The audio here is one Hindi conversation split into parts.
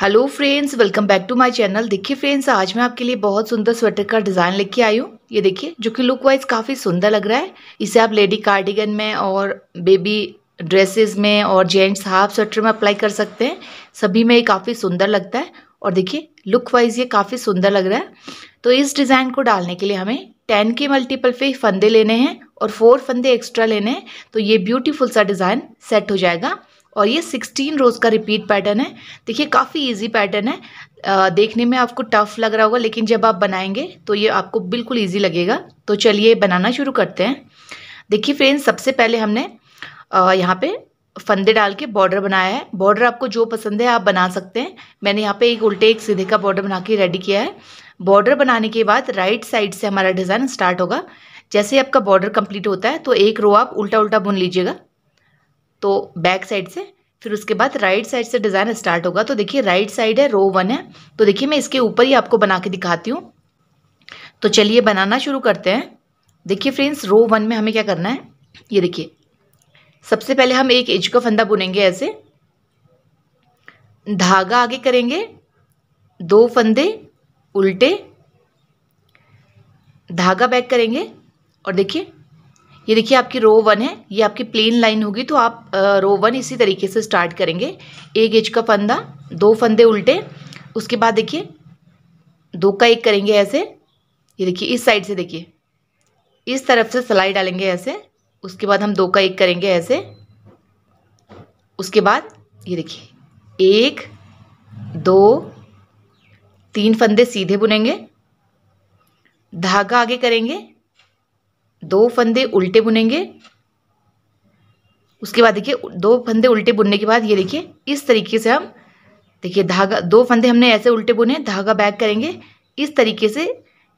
hello friends welcome back to my channel देखिए फ्रेंड्स आज मैं आपके लिए बहुत सुंदर स्वेटर का डिज़ाइन लेके आई हूँ ये देखिए जो कि लुक वाइज काफ़ी सुंदर लग रहा है इसे आप लेडी कार्डिगन में और बेबी ड्रेसेस में और जेंट्स हाफ स्वेटर में अप्लाई कर सकते हैं सभी में ये काफ़ी सुंदर लगता है और देखिए लुक वाइज ये काफ़ी सुंदर लग रहा है तो इस डिज़ाइन को डालने के लिए हमें टेन के मल्टीपल पे फंदे लेने हैं और फोर फंदे एक्स्ट्रा लेने हैं तो ये ब्यूटीफुल सा डिज़ाइन सेट हो जाएगा और ये सिक्सटीन रोज़ का रिपीट पैटर्न है देखिए काफ़ी इजी पैटर्न है आ, देखने में आपको टफ लग रहा होगा लेकिन जब आप बनाएंगे तो ये आपको बिल्कुल ईजी लगेगा तो चलिए बनाना शुरू करते हैं देखिए फ्रेंड्स सबसे पहले हमने यहाँ पे फंदे डाल के बॉर्डर बनाया है बॉर्डर आपको जो पसंद है आप बना सकते हैं मैंने यहाँ पे एक उल्टे एक सीधे का बॉर्डर बना के रेडी किया है बॉर्डर बनाने के बाद राइट साइड से हमारा डिज़ाइन स्टार्ट होगा जैसे आपका बॉर्डर कंप्लीट होता है तो एक रो आप उल्टा उल्टा बुन लीजिएगा तो बैक साइड से फिर उसके बाद राइट साइड से डिज़ाइन स्टार्ट होगा तो देखिए राइट साइड है रो वन है तो देखिए मैं इसके ऊपर ही आपको बना के दिखाती हूँ तो चलिए बनाना शुरू करते हैं देखिए फ्रेंड्स रो वन में हमें क्या करना है ये देखिए सबसे पहले हम एक इंच का फंदा बुनेंगे ऐसे धागा आगे करेंगे दो फंदे उल्टे धागा बैक करेंगे और देखिए ये देखिए आपकी रो वन है ये आपकी प्लेन लाइन होगी तो आप रो वन इसी तरीके से स्टार्ट करेंगे एक इंच का फंदा दो फंदे उल्टे उसके बाद देखिए दो का एक करेंगे ऐसे ये देखिए इस साइड से देखिए इस तरफ से सलाई डालेंगे ऐसे उसके बाद हम दो का एक करेंगे ऐसे उसके बाद ये देखिए एक दो तीन फंदे सीधे बुनेंगे धागा आगे करेंगे दो फंदे उल्टे बुनेंगे उसके बाद देखिए दो फंदे उल्टे बुनने के बाद ये देखिए इस तरीके से हम देखिए धागा दो फंदे हमने ऐसे उल्टे बुने धागा बैक करेंगे इस तरीके से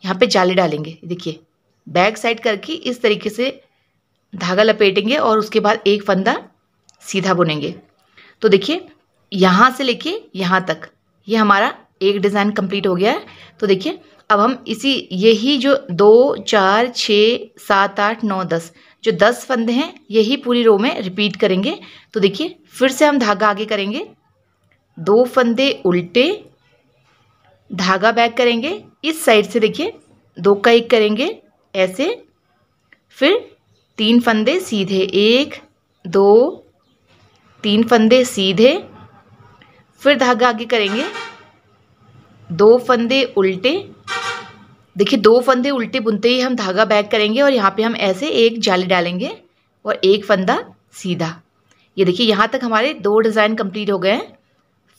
यहाँ पे जाले डालेंगे देखिए बैक साइड करके इस तरीके से धागा लपेटेंगे और उसके बाद एक फंदा सीधा बुनेंगे तो देखिए यहाँ से लेके यहाँ तक ये यह हमारा एक डिज़ाइन कंप्लीट हो गया है तो देखिए अब हम इसी यही जो दो चार छ सात आठ नौ दस जो दस फंदे हैं यही पूरी रो में रिपीट करेंगे तो देखिए फिर से हम धागा आगे करेंगे दो फंदे उल्टे धागा बैक करेंगे इस साइड से देखिए दो का एक करेंगे ऐसे फिर तीन फंदे सीधे एक दो तीन फंदे सीधे फिर धागा आगे करेंगे दो फंदे उल्टे देखिए दो फंदे उल्टे बुनते ही हम धागा बैक करेंगे और यहाँ पे हम ऐसे एक जाली डालेंगे और एक फंदा सीधा ये देखिए यहाँ तक हमारे दो डिज़ाइन कंप्लीट हो गए हैं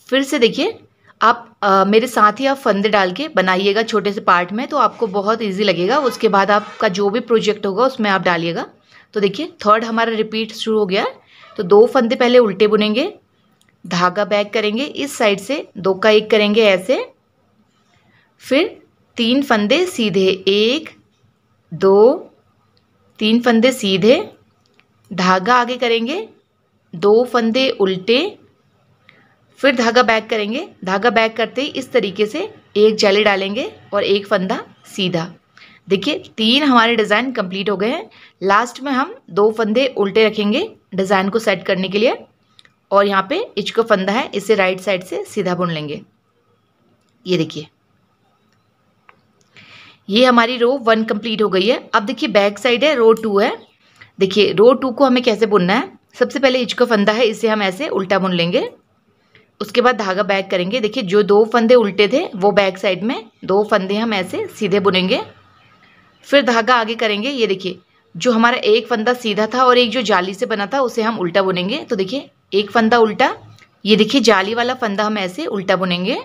फिर से देखिए आप आ, मेरे साथ ही आप फंदे डाल के बनाइएगा छोटे से पार्ट में तो आपको बहुत इजी लगेगा उसके बाद आपका जो भी प्रोजेक्ट होगा उसमें आप डालिएगा तो देखिए थर्ड हमारा रिपीट शुरू हो गया तो दो फंदे पहले उल्टे बुनेंगे धागा बैक करेंगे इस साइड से दो का एक करेंगे ऐसे फिर तीन फंदे सीधे एक दो तीन फंदे सीधे धागा आगे करेंगे दो फंदे उल्टे फिर धागा बैक करेंगे धागा बैक करते ही इस तरीके से एक जाली डालेंगे और एक फंदा सीधा देखिए तीन हमारे डिज़ाइन कंप्लीट हो गए हैं लास्ट में हम दो फंदे उल्टे रखेंगे डिज़ाइन को सेट करने के लिए और यहाँ पे का फंदा है इसे राइट साइड से सीधा बुन लेंगे ये देखिए ये हमारी रो वन कंप्लीट हो गई है अब देखिए बैक साइड है रो टू है देखिए रो टू को हमें कैसे बुनना है सबसे पहले इचको फंदा है इसे हम ऐसे उल्टा बुन लेंगे उसके बाद धागा बैक करेंगे देखिए जो दो फंदे उल्टे थे वो बैक साइड में दो फंदे हम ऐसे सीधे बुनेंगे फिर धागा आगे करेंगे ये देखिए जो हमारा एक फंदा सीधा था और एक जो जाली से बना था उसे हम उल्टा बुनेंगे तो देखिए एक फंदा उल्टा ये देखिए जाली वाला फंदा हम ऐसे उल्टा बुनेंगे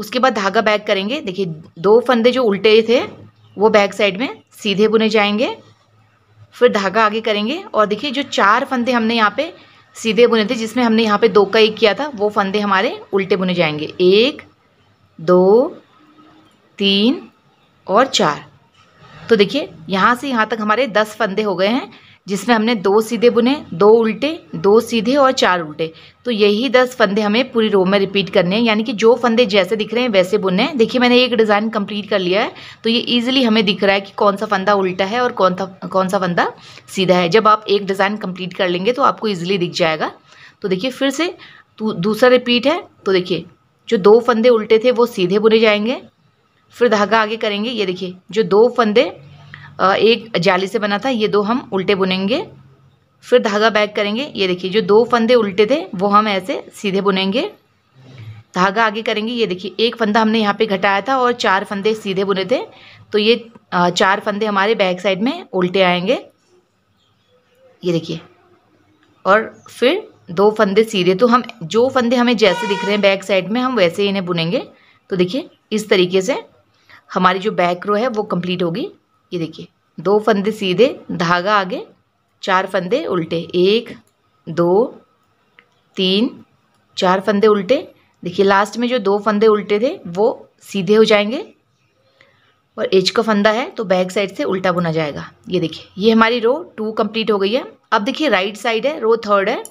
उसके बाद धागा बैक करेंगे देखिए दो फंदे जो उल्टे थे वो बैक साइड में सीधे बुने जाएंगे फिर धागा आगे करेंगे और देखिए जो चार फंदे हमने यहाँ पे सीधे बुने थे जिसमें हमने यहाँ पे दो का एक किया था वो फंदे हमारे उल्टे बुने जाएंगे एक दो तीन और चार तो देखिए यहाँ से यहाँ तक हमारे दस फंदे हो गए हैं जिसमें हमने दो सीधे बुने दो उल्टे दो सीधे और चार उल्टे तो यही दस फंदे हमें पूरी रो में रिपीट करने हैं यानी कि जो फंदे जैसे दिख रहे हैं वैसे बुनने हैं देखिए मैंने एक डिज़ाइन कंप्लीट कर लिया है तो ये इजीली हमें दिख रहा है कि कौन सा फंदा उल्टा है और कौन सा कौन सा फंदा सीधा है जब आप एक डिज़ाइन कंप्लीट कर लेंगे तो आपको ईजिली दिख जाएगा तो देखिए फिर से दूसरा रिपीट है तो देखिए जो दो फंदे उल्टे थे वो सीधे बुने जाएंगे फिर धागा आगे करेंगे ये देखिए जो दो फंदे एक जाली से बना था ये दो हम उल्टे बुनेंगे फिर धागा बैक करेंगे ये देखिए जो दो फंदे उल्टे थे वो हम ऐसे सीधे बुनेंगे धागा आगे करेंगे ये देखिए एक फंदा हमने यहाँ पे घटाया था और चार फंदे सीधे बुने थे तो ये चार फंदे हमारे बैक साइड में उल्टे आएंगे ये देखिए और फिर दो फंदे सीधे तो हम जो फंदे हमें जैसे दिख रहे हैं बैक साइड में हम वैसे ही इन्हें बुनेंगे तो देखिए इस तरीके से हमारी जो बैक रो है वो कंप्लीट होगी ये देखिए दो फंदे सीधे धागा आगे चार फंदे उल्टे एक दो तीन चार फंदे उल्टे देखिए लास्ट में जो दो फंदे उल्टे थे वो सीधे हो जाएंगे और एज का फंदा है तो बैक साइड से उल्टा बुना जाएगा ये देखिए ये हमारी रो टू कंप्लीट हो गई है अब देखिए राइट साइड है रो थर्ड है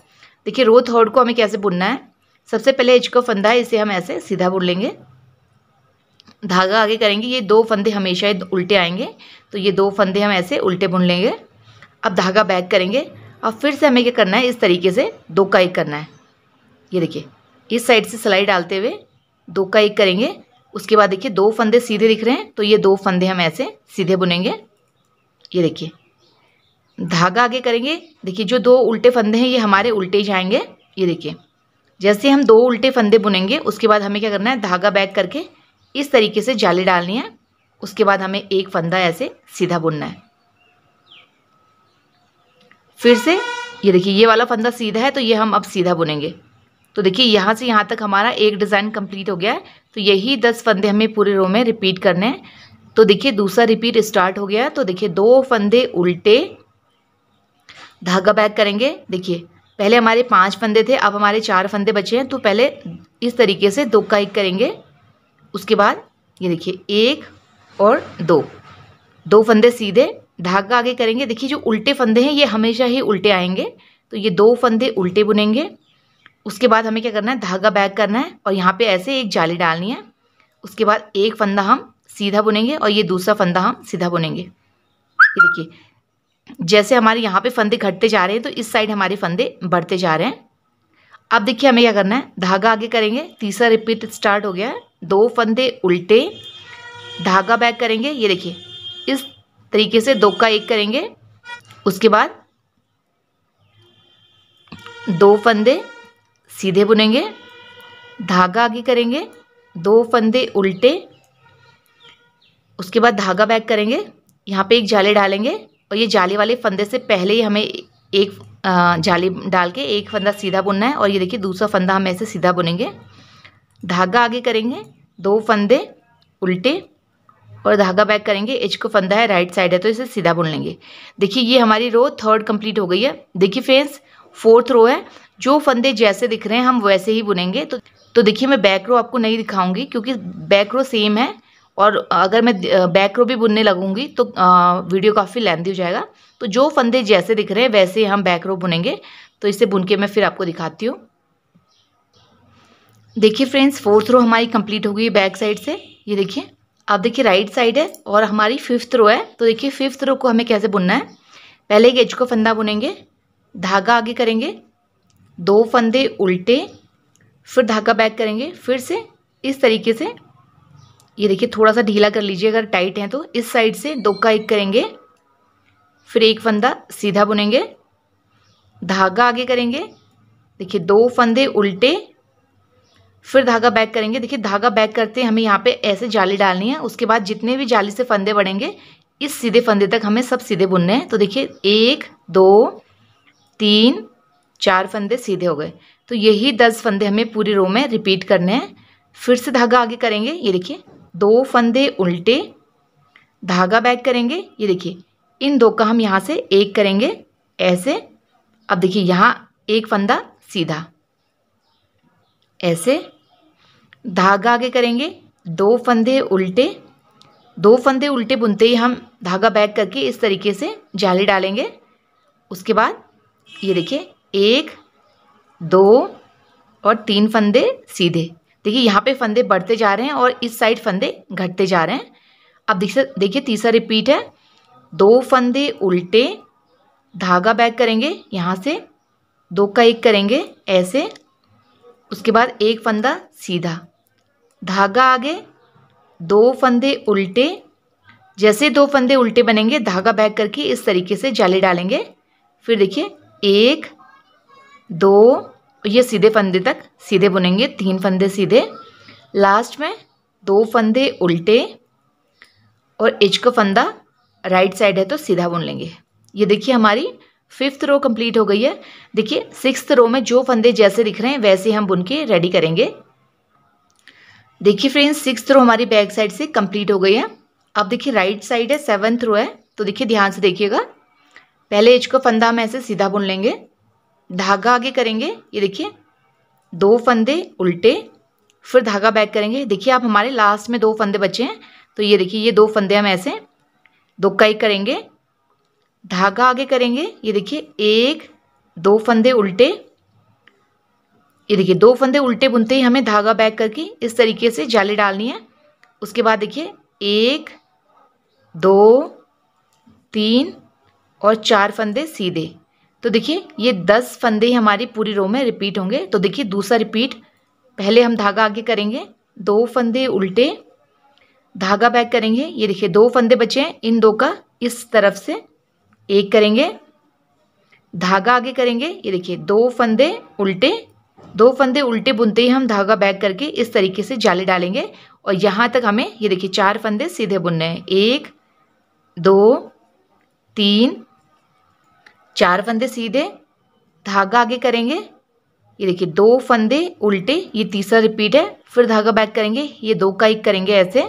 देखिए रो थर्ड को हमें कैसे बुनना है सबसे पहले एज का फंदा है इसे हम ऐसे सीधा बुन लेंगे धागा आगे करेंगे ये दो फंदे हमेशा उल्टे आएंगे तो ये दो फंदे हम ऐसे उल्टे बुन लेंगे अब धागा बैक करेंगे अब फिर से हमें क्या करना है इस तरीके से दो का एक करना है ये देखिए इस साइड से सिलाई डालते हुए दो का एक करेंगे उसके बाद देखिए दो फंदे सीधे दिख रहे हैं तो ये दो फंदे हम ऐसे सीधे बुनेंगे ये देखिए धागा आगे करेंगे देखिए जो दो उल्टे फंदे हैं ये हमारे उल्टे ही जाएंगे ये देखिए जैसे हम दो उल्टे फंदे बुनेंगे उसके बाद हमें क्या करना है धागा बैक करके इस तरीके से जाली डालनी है उसके बाद हमें एक फंदा ऐसे सीधा बुनना है फिर से ये देखिए ये वाला फंदा सीधा है तो ये हम अब सीधा बुनेंगे तो देखिए यहाँ से यहाँ तक हमारा एक डिज़ाइन कंप्लीट हो गया है तो यही दस फंदे हमें पूरे रो में रिपीट करने हैं तो देखिए दूसरा रिपीट स्टार्ट हो गया है तो देखिए दो फंदे उल्टे धागा बैक करेंगे देखिए पहले हमारे पांच फंदे थे अब हमारे चार फंदे बचे हैं तो पहले इस तरीके से दो का एक करेंगे उसके बाद ये देखिए एक और दो दो फंदे सीधे धागा आगे करेंगे देखिए जो उल्टे फंदे हैं ये हमेशा ही उल्टे आएंगे तो ये दो फंदे उल्टे बुनेंगे उसके बाद हमें क्या करना है धागा बैक करना है और यहाँ पे ऐसे एक जाली डालनी है उसके बाद एक फंदा हम सीधा बुनेंगे और ये दूसरा फंदा हम सीधा बुनेंगे ये देखिए जैसे हमारे यहाँ पे फंदे घटते जा रहे हैं तो इस साइड हमारे फंदे बढ़ते जा रहे हैं अब देखिए हमें क्या करना है धागा आगे करेंगे तीसरा रिपीट स्टार्ट हो गया है दो फंदे उल्टे धागा बैक करेंगे ये देखिए इस तरीके से दो का एक करेंगे उसके बाद दो फंदे सीधे बुनेंगे धागा आगे करेंगे दो फंदे उल्टे उसके बाद धागा बैक करेंगे यहाँ पे एक जाले डालेंगे और ये जाले वाले फंदे से पहले ही हमें एक जाली डाल के एक फंदा सीधा बुनना है और ये देखिए दूसरा फंदा हम ऐसे सीधा बुनेंगे धागा आगे करेंगे दो फंदे उल्टे और धागा बैक करेंगे एज को फंदा है राइट साइड है तो इसे सीधा बुन लेंगे देखिए ये हमारी रो थर्ड कंप्लीट हो गई है देखिए फ्रेंड्स फोर्थ रो है जो फंदे जैसे दिख रहे हैं हम वैसे ही बुनेंगे तो तो देखिए मैं बैक रो आपको नहीं दिखाऊंगी क्योंकि बैक रो सेम है और अगर मैं बैक रो भी बुनने लगूंगी तो वीडियो काफ़ी लेंदी हो जाएगा तो जो फंदे जैसे दिख रहे हैं वैसे हम बैक रो बुनेंगे तो इसे बुन के मैं फिर आपको दिखाती हूँ देखिए फ्रेंड्स फोर्थ रो हमारी कंप्लीट हो गई बैक साइड से ये देखिए आप देखिए राइट साइड है और हमारी फिफ्थ रो है तो देखिए फिफ्थ रो को हमें कैसे बुनना है पहले एक एज को फंदा बुनेंगे धागा आगे करेंगे दो फंदे उल्टे फिर धागा बैक करेंगे फिर से इस तरीके से ये देखिए थोड़ा सा ढीला कर लीजिए अगर टाइट है तो इस साइड से दो का एक करेंगे फिर एक फंदा सीधा बुनेंगे धागा आगे करेंगे देखिए दो फंदे उल्टे फिर धागा बैक करेंगे देखिए धागा बैक करते हमें यहाँ पे ऐसे जाली डालनी है उसके बाद जितने भी जाली से फंदे बढ़ेंगे इस सीधे फंदे तक हमें सब सीधे बुनने हैं तो देखिए एक दो तीन चार फंदे सीधे हो गए तो यही दस फंदे हमें पूरी रो में रिपीट करने हैं फिर से धागा आगे करेंगे ये देखिए दो फंदे उल्टे धागा बैक करेंगे ये देखिए इन दो का हम यहाँ से एक करेंगे ऐसे अब देखिए यहाँ एक फंदा सीधा ऐसे धागा आगे करेंगे दो फंदे उल्टे दो फंदे उल्टे बुनते ही हम धागा बैक करके इस तरीके से जाली डालेंगे उसके बाद ये देखिए एक दो और तीन फंदे सीधे देखिए यहाँ पे फंदे बढ़ते जा रहे हैं और इस साइड फंदे घटते जा रहे हैं अब देखिए देखिए तीसरा रिपीट है दो फंदे उल्टे धागा बैक करेंगे यहाँ से दो का एक करेंगे ऐसे उसके बाद एक फंदा सीधा धागा आगे दो फंदे उल्टे जैसे दो फंदे उल्टे बनेंगे धागा बैक करके इस तरीके से जाली डालेंगे फिर देखिए एक दो ये सीधे फंदे तक सीधे बुनेंगे तीन फंदे सीधे लास्ट में दो फंदे उल्टे और एज का फंदा राइट साइड है तो सीधा बुन लेंगे ये देखिए हमारी फिफ्थ रो कंप्लीट हो गई है देखिए सिक्स्थ रो में जो फंदे जैसे दिख रहे हैं वैसे हम बुन के रेडी करेंगे देखिए फ्रेंड्स सिक्स रो हमारी बैक साइड से कंप्लीट हो गई है अब देखिए राइट साइड है सेवन रो है तो देखिए ध्यान से देखिएगा पहले एज को फंदा हम ऐसे सीधा बुन लेंगे धागा आगे करेंगे ये देखिए दो फंदे उल्टे फिर धागा बैक करेंगे देखिए आप हमारे लास्ट में दो फंदे बचे हैं तो ये देखिए ये दो फंदे हम ऐसे दो कई करेंगे धागा आगे करेंगे ये देखिए एक दो फंदे उल्टे ये देखिए दो फंदे उल्टे बुनते ही हमें धागा बैक करके इस तरीके से जाली डालनी है उसके बाद देखिए एक दो तीन और चार फंदे सीधे तो देखिए ये दस फंदे हमारी पूरी रो में रिपीट होंगे तो देखिए दूसरा रिपीट पहले हम धागा आगे करेंगे दो फंदे उल्टे धागा बैक करेंगे ये देखिए दो फंदे बचे हैं इन दो का इस तरफ से एक करेंगे धागा आगे करेंगे ये देखिए दो फंदे उल्टे दो फंदे उल्टे बुनते ही हम धागा बैक करके इस तरीके से जाली डालेंगे और यहाँ तक हमें ये देखिए चार फंदे सीधे बुनने हैं एक दो तीन चार फंदे सीधे धागा आगे करेंगे ये देखिए दो फंदे उल्टे ये तीसरा रिपीट है फिर धागा बैक करेंगे ये दो का एक करेंगे ऐसे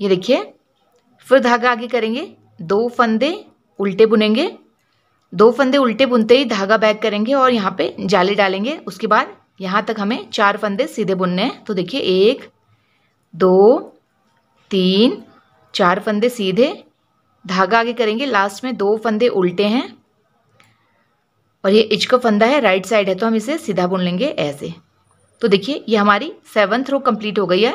ये देखिए फिर धागा आगे करेंगे दो फंदे उल्टे बुनेंगे दो फंदे उल्टे बुनते ही धागा बैक करेंगे और यहाँ पे जाली डालेंगे उसके बाद यहाँ तक हमें चार फंदे सीधे बुनने हैं तो देखिए एक दो तीन चार फंदे सीधे धागा आगे करेंगे लास्ट में दो फंदे उल्टे हैं और ये इचका फंदा है राइट साइड है तो हम इसे सीधा बुन लेंगे ऐसे तो देखिए ये हमारी सेवन्थ रो कंप्लीट हो गई है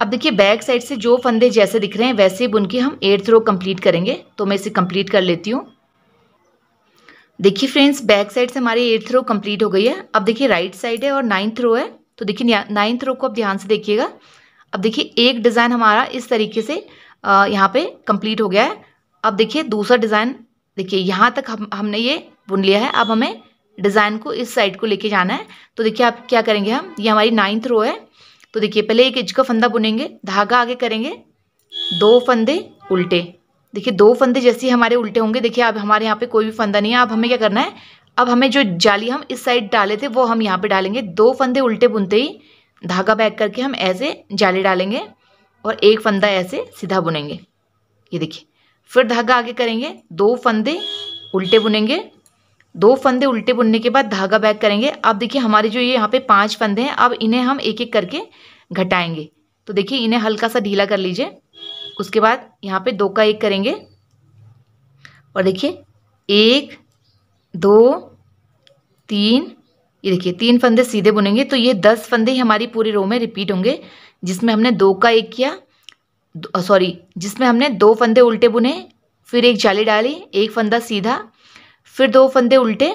अब देखिए बैक साइड से जो फंदे जैसे दिख रहे हैं वैसे ही बुन के हम एट्थ रो कंप्लीट करेंगे तो मैं इसे कंप्लीट कर लेती हूँ देखिए फ्रेंड्स बैक साइड से हमारी एट्थ रो कंप्लीट हो गई है अब देखिए राइट साइड है और नाइन्थ रो है तो देखिए नाइन्थ रो को आप ध्यान से देखिएगा अब देखिए एक डिज़ाइन हमारा इस तरीके से यहाँ पे कंप्लीट हो गया है अब देखिए दूसरा डिज़ाइन देखिए यहाँ तक हम हमने ये बुन लिया है अब हमें डिज़ाइन को इस साइड को लेके जाना है तो देखिए आप क्या करेंगे हम ये हमारी नाइन्थ रो है तो देखिए पहले एक इंच का फंदा बुनेंगे धागा आगे करेंगे दो फंदे उल्टे देखिए दो फंदे जैसे ही हमारे उल्टे होंगे देखिए अब हमारे यहाँ पे कोई भी फंदा नहीं है अब हमें क्या करना है अब हमें जो जाली हम इस साइड डाले थे वो हम यहाँ पे डालेंगे दो फंदे उल्टे बुनते ही धागा बैक करके हम ऐसे जाली डालेंगे और एक फंदा ऐसे सीधा बुनेंगे ये देखिए फिर धागा आगे करेंगे दो फंदे उल्टे बुनेंगे दो फंदे उल्टे बुनने के बाद धागा बैक करेंगे अब देखिए हमारे जो ये यहाँ पे पाँच फंदे हैं अब इन्हें हम एक एक करके घटाएंगे तो देखिए इन्हें हल्का सा ढीला कर लीजिए उसके बाद यहाँ पे दो का एक करेंगे और देखिए एक दो तीन ये देखिए तीन फंदे सीधे बुनेंगे तो ये दस फंदे ही हमारी पूरी रो में रिपीट होंगे जिसमें हमने दो का एक किया सॉरी जिसमें हमने दो फंदे उल्टे बुने फिर एक जाली डाली एक फंदा सीधा फिर दो फंदे उल्टे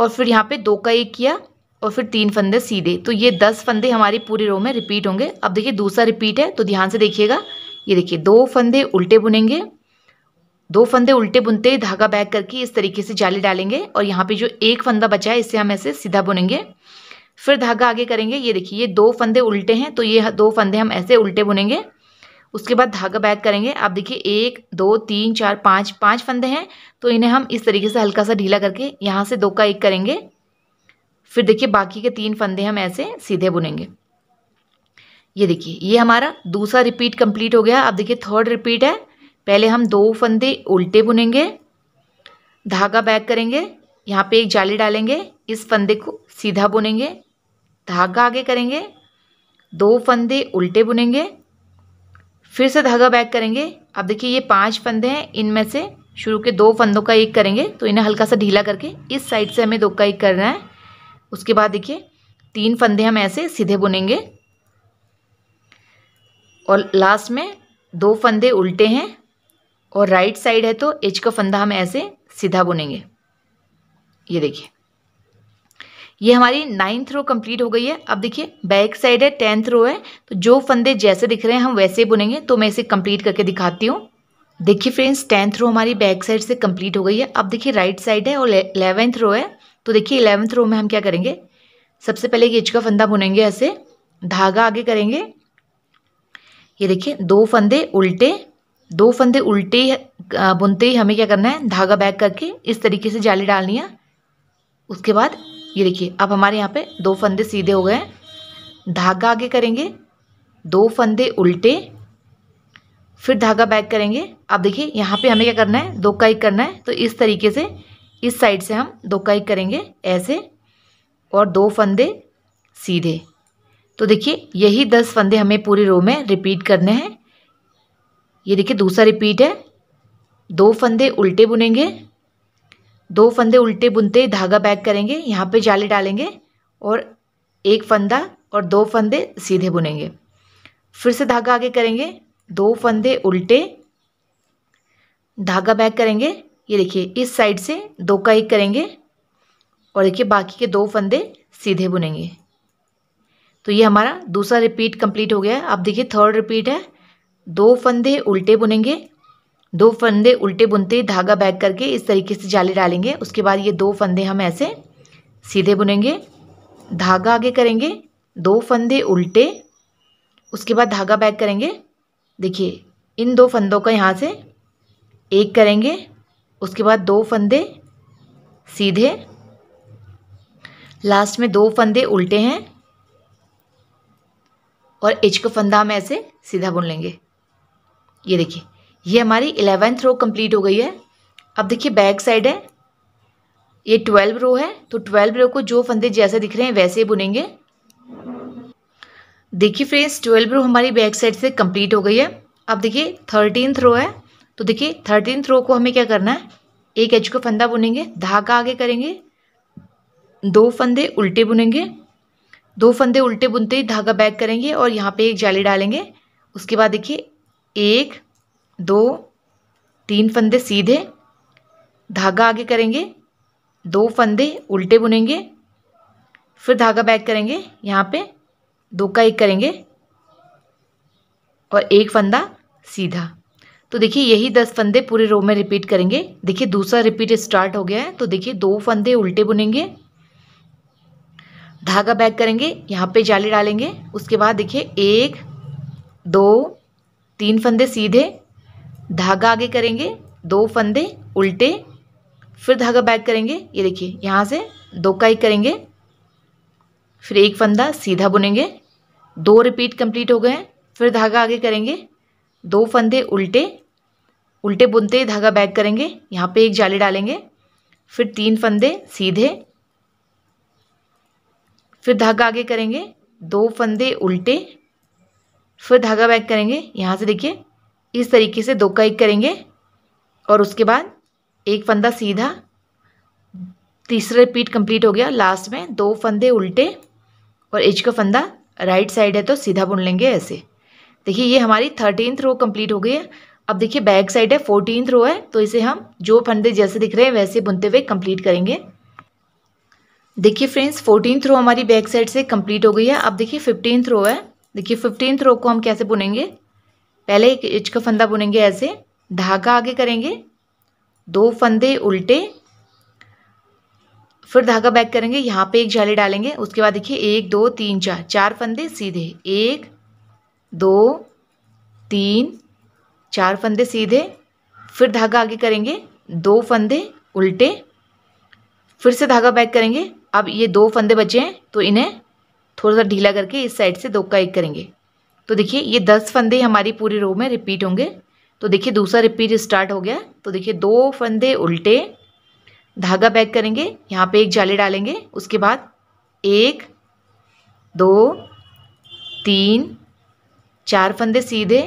और फिर यहाँ पे दो का एक किया और फिर तीन फंदे सीधे तो ये दस फंदे हमारी पूरी रो में रिपीट होंगे अब देखिए दूसरा रिपीट है तो ध्यान से देखिएगा ये देखिए दो फंदे उल्टे बुनेंगे दो फंदे उल्टे बुनते ही धागा बैक करके इस तरीके से जाली डालेंगे और यहाँ पे जो एक फंदा बचा है इससे हम ऐसे सीधा बुनेंगे फिर धागा आगे करेंगे ये देखिए ये दो फंदे उल्टे हैं तो ये दो फंदे हम ऐसे उल्टे बुनेंगे उसके बाद धागा बैक करेंगे आप देखिए एक दो तीन चार पाँच पाँच फंदे हैं तो इन्हें हम इस तरीके से हल्का सा ढीला करके यहाँ से दो का एक करेंगे फिर देखिए बाकी के तीन फंदे हम ऐसे सीधे बुनेंगे ये देखिए ये हमारा दूसरा रिपीट कंप्लीट हो गया अब देखिए थर्ड रिपीट है पहले हम दो फंदे उल्टे बुनेंगे धागा बैक करेंगे यहाँ पे एक जाली डालेंगे इस फंदे को सीधा बुनेंगे धागा आगे करेंगे दो फंदे उल्टे बुनेंगे फिर से धागा बैक करेंगे अब देखिए ये पांच फंदे हैं इनमें से शुरू के दो फंदों का एक करेंगे तो इन्हें हल्का सा ढीला करके इस साइड से हमें दो का एक करना है उसके बाद देखिए तीन फंदे हम ऐसे सीधे बुनेंगे और लास्ट में दो फंदे उल्टे हैं और राइट साइड है तो एच का फंदा हम ऐसे सीधा बुनेंगे ये देखिए ये हमारी नाइन्थ रो कंप्लीट हो गई है अब देखिए बैक साइड है टेंथ रो है तो जो फंदे जैसे दिख रहे हैं हम वैसे बुनेंगे तो मैं इसे कंप्लीट करके दिखाती हूँ देखिए फ्रेंड्स टेंथ रो हमारी बैक साइड से कंप्लीट हो गई है अब देखिए राइट साइड है और इलेवेंथ रो है तो देखिए इलेवेंथ रो में हम क्या करेंगे सबसे पहले एच का फंदा बुनेंगे ऐसे धागा आगे करेंगे ये देखिए दो फंदे उल्टे दो फंदे उल्टे बुनते ही हमें क्या करना है धागा बैक करके इस तरीके से जाली डालनी है उसके बाद ये देखिए अब हमारे यहाँ पे दो फंदे सीधे हो गए हैं धागा आगे करेंगे दो फंदे उल्टे फिर धागा बैक करेंगे अब देखिए यहाँ पे हमें क्या करना है दो का एक करना है तो इस तरीके से इस साइड से हम दो का एक करेंगे ऐसे और दो फंदे सीधे तो देखिए यही दस फंदे हमें पूरी रो में रिपीट करने हैं ये देखिए दूसरा रिपीट है दो फंदे उल्टे बुनेंगे दो फंदे उल्टे बुनते ही धागा बैक करेंगे यहाँ पे जाले डालेंगे और एक फंदा और दो फंदे सीधे बुनेंगे फिर से धागा आगे करेंगे दो फंदे उल्टे धागा बैक करेंगे ये देखिए इस साइड से दो का एक करेंगे और देखिए बाकी के दो फंदे सीधे बुनेंगे तो ये हमारा दूसरा रिपीट कंप्लीट हो गया है अब देखिए थर्ड रिपीट है दो फंदे उल्टे बुनेंगे दो फंदे उल्टे बुनते धागा बैक करके इस तरीके से जाली डालेंगे उसके बाद ये दो फंदे हम ऐसे सीधे बुनेंगे धागा आगे करेंगे दो फंदे उल्टे उसके बाद धागा बैक करेंगे देखिए इन दो फंदों का यहाँ से एक करेंगे उसके बाद दो फंदे सीधे लास्ट में दो फंदे उल्टे हैं और एच को फंदा हम ऐसे सीधा बुन लेंगे ये देखिए ये हमारी इलेवेंथ रो कंप्लीट हो गई है अब देखिए बैक साइड है ये ट्वेल्व रो है तो ट्वेल्व रो को जो फंदे जैसे दिख रहे हैं वैसे ही बुनेंगे देखिए फ्रेंड्स ट्वेल्व रो हमारी बैक साइड से कंप्लीट हो गई है अब देखिए थर्टीनथ रो है तो देखिए थर्टीनथ रो को हमें क्या करना है एक एच को फंदा बुनेंगे धागा आगे करेंगे दो फंदे उल्टे बुनेंगे दो फंदे उल्टे बुनते ही धागा बैक करेंगे और यहाँ पे एक जाली डालेंगे उसके बाद देखिए एक दो तीन फंदे सीधे धागा आगे करेंगे दो फंदे उल्टे बुनेंगे फिर धागा बैक करेंगे यहाँ पे दो का एक करेंगे और एक फंदा सीधा तो देखिए यही दस फंदे पूरे रो में रिपीट करेंगे देखिए दूसरा रिपीट स्टार्ट हो गया है तो देखिए दो फंदे उल्टे बुनेंगे धागा बैक करेंगे यहाँ पे जाली डालेंगे उसके बाद देखिए एक दो तीन फंदे सीधे धागा आगे करेंगे दो फंदे उल्टे फिर धागा बैक करेंगे ये देखिए यहाँ से दो का एक करेंगे फिर एक फंदा सीधा बुनेंगे दो रिपीट कंप्लीट हो गए फिर धागा आगे करेंगे दो फंदे उल्टे उल्टे बुनते ही धागा बैक करेंगे यहाँ पे एक जाली डालेंगे फिर तीन फंदे सीधे फिर धागा आगे करेंगे दो फंदे उल्टे फिर धागा बैक करेंगे यहाँ से देखिए इस तरीके से दो का एक करेंगे और उसके बाद एक फंदा सीधा तीसरा रिपीट कंप्लीट हो गया लास्ट में दो फंदे उल्टे और एज का फंदा राइट साइड है तो सीधा बुन लेंगे ऐसे देखिए ये हमारी थर्टीनथ रो कंप्लीट हो गई है अब देखिए बैक साइड है फोर्टीनथ रो है तो इसे हम जो फंदे जैसे दिख रहे हैं वैसे बुनते हुए कंप्लीट करेंगे देखिए फ्रेंड्स फोर्टीन रो हमारी बैक साइड से कंप्लीट हो गई है अब देखिए फिफ्टीन रो है देखिए फिफ्टीन रो को हम कैसे बुनेंगे पहले एक इंच का फंदा बुनेंगे ऐसे धागा आगे करेंगे दो फंदे उल्टे फिर धागा बैक करेंगे यहाँ पे एक जाली डालेंगे उसके बाद देखिए एक दो तीन चार चार फंदे सीधे एक दो तीन चार फंदे सीधे फिर धागा आगे करेंगे दो फंदे उल्टे फिर से धागा बैक करेंगे अब ये दो फंदे बचे हैं तो इन्हें थोड़ा सा ढीला करके इस साइड से दो का एक करेंगे तो देखिए ये दस फंदे हमारी पूरी रो में रिपीट होंगे तो देखिए दूसरा रिपीट स्टार्ट हो गया तो देखिए दो फंदे उल्टे धागा बैक करेंगे यहाँ पे एक जाली डालेंगे उसके बाद एक दो तीन चार फंदे सीधे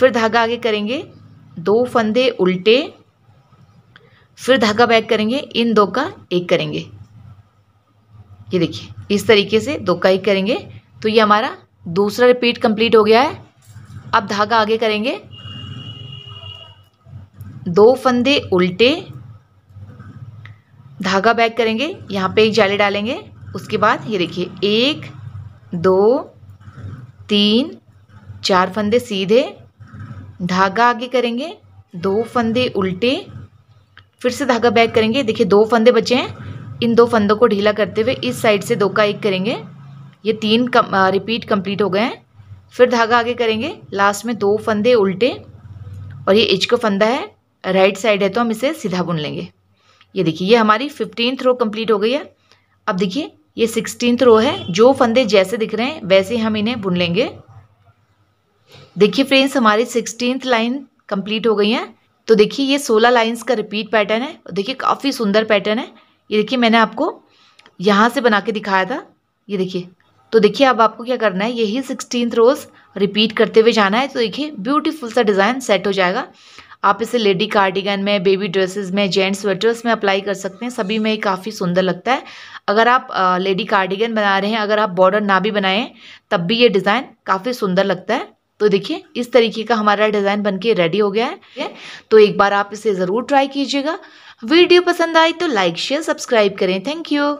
फिर धागा आगे करेंगे दो फंदे उल्टे फिर धागा बैक करेंगे इन दो का एक करेंगे ये देखिए इस तरीके से दो ही करेंगे तो ये हमारा दूसरा रिपीट कंप्लीट हो गया है अब धागा आगे करेंगे दो फंदे उल्टे धागा बैक करेंगे यहाँ पे एक जाले डालेंगे उसके बाद ये देखिए एक दो तीन चार फंदे सीधे धागा आगे करेंगे दो फंदे उल्टे फिर से धागा बैक करेंगे देखिए दो फंदे बचे हैं इन दो फंदों को ढीला करते हुए इस साइड से दो का एक करेंगे ये तीन कम, आ, रिपीट कंप्लीट हो गए हैं फिर धागा आगे करेंगे लास्ट में दो फंदे उल्टे और ये इच का फंदा है राइट साइड है तो हम इसे सीधा बुन लेंगे ये देखिए ये हमारी फिफ्टीन रो कंप्लीट हो गई है अब देखिए ये सिक्सटीन रो है जो फंदे जैसे दिख रहे हैं वैसे हम इन्हें बुन लेंगे देखिए फ्रेंड्स हमारी सिक्सटीन लाइन कंप्लीट हो गई हैं तो देखिए ये सोलह लाइंस का रिपीट पैटर्न है देखिए काफ़ी सुंदर पैटर्न है ये देखिए मैंने आपको यहाँ से बना के दिखाया था ये देखिए तो देखिए अब आपको क्या करना है यही सिक्सटीन रोज़ रिपीट करते हुए जाना है तो देखिए ब्यूटीफुल सा डिज़ाइन सेट हो जाएगा आप इसे लेडी कार्डिगन में बेबी ड्रेसेस में जेंट्स स्वेटर्स में अप्लाई कर सकते हैं सभी में काफ़ी सुंदर लगता है अगर आप लेडी कार्डिगन बना रहे हैं अगर आप बॉर्डर ना भी बनाएं तब भी ये डिज़ाइन काफ़ी सुंदर लगता है तो देखिए इस तरीके का हमारा डिज़ाइन बनके रेडी हो गया है तो एक बार आप इसे ज़रूर ट्राई कीजिएगा वीडियो पसंद आए तो लाइक शेयर सब्सक्राइब करें थैंक यू